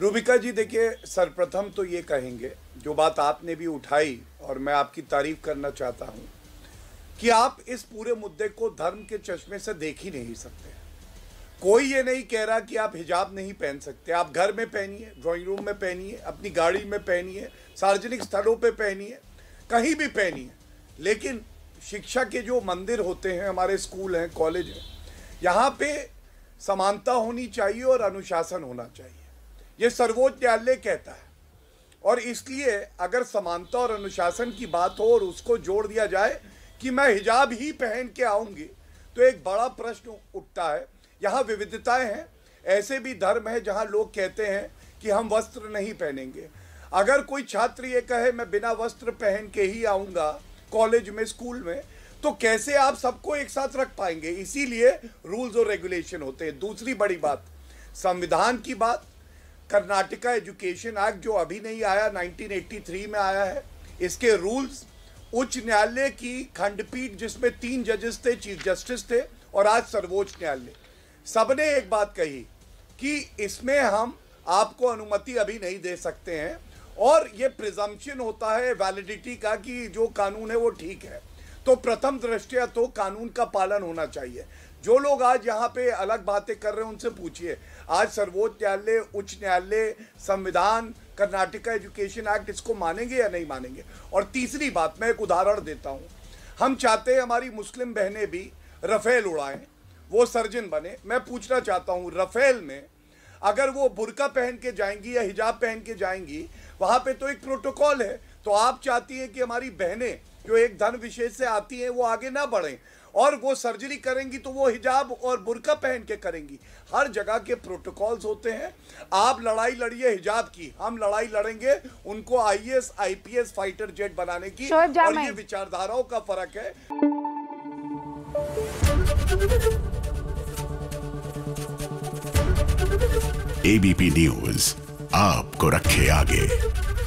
रूबिका जी देखिए सर्वप्रथम तो ये कहेंगे जो बात आपने भी उठाई और मैं आपकी तारीफ करना चाहता हूँ कि आप इस पूरे मुद्दे को धर्म के चश्मे से देख ही नहीं सकते कोई ये नहीं कह रहा कि आप हिजाब नहीं पहन सकते आप घर में पहनिए ड्राइंग रूम में पहनिए अपनी गाड़ी में पहनिए सार्वजनिक स्थलों पर पहनिए कहीं भी पहनिए लेकिन शिक्षा के जो मंदिर होते हैं हमारे स्कूल हैं कॉलेज हैं यहाँ पे समानता होनी चाहिए और अनुशासन होना चाहिए ये सर्वोच्च न्यायालय कहता है और इसलिए अगर समानता और अनुशासन की बात हो और उसको जोड़ दिया जाए कि मैं हिजाब ही पहन के आऊंगी तो एक बड़ा प्रश्न उठता है यहाँ विविधताएं हैं ऐसे भी धर्म है जहाँ लोग कहते हैं कि हम वस्त्र नहीं पहनेंगे अगर कोई छात्र ये कहे मैं बिना वस्त्र पहन के ही आऊँगा कॉलेज में स्कूल में तो कैसे आप सबको एक साथ रख पाएंगे इसीलिए रूल्स और रेगुलेशन होते हैं दूसरी बड़ी बात संविधान की बात कर्नाटका एजुकेशन एक्ट जो अभी नहीं आया 1983 में आया है इसके रूल्स उच्च न्यायालय की खंडपीठ जिसमें तीन जजेस थे चीफ जस्टिस थे और आज सर्वोच्च न्यायालय सबने एक बात कही कि इसमें हम आपको अनुमति अभी नहीं दे सकते हैं और ये प्रिजम्पशन होता है वैलिडिटी का कि जो कानून है वो ठीक है तो प्रथम दृष्टया तो कानून का पालन होना चाहिए जो लोग आज यहाँ पे अलग बातें कर रहे हैं उनसे पूछिए आज सर्वोच्च न्यायालय उच्च न्यायालय संविधान कर्नाटका एजुकेशन एक्ट इसको मानेंगे या नहीं मानेंगे और तीसरी बात मैं एक उदाहरण देता हूँ हम चाहते हैं हमारी मुस्लिम बहनें भी रफेल उड़ाएं वो सर्जन बने मैं पूछना चाहता हूँ रफेल में अगर वो बुरका पहन के जाएंगी या हिजाब पहन के जाएंगी वहाँ पे तो एक प्रोटोकॉल है तो आप चाहती हैं कि हमारी बहनें जो एक धन विशेष से आती है वो आगे ना बढ़े और वो सर्जरी करेंगी तो वो हिजाब और बुरका पहन के करेंगी हर जगह के प्रोटोकॉल्स होते हैं आप लड़ाई लड़िए हिजाब की हम लड़ाई लड़ेंगे उनको आईएएस आईपीएस फाइटर जेट बनाने की और ये विचारधाराओं का फर्क है एबीपी न्यूज आपको रखे आगे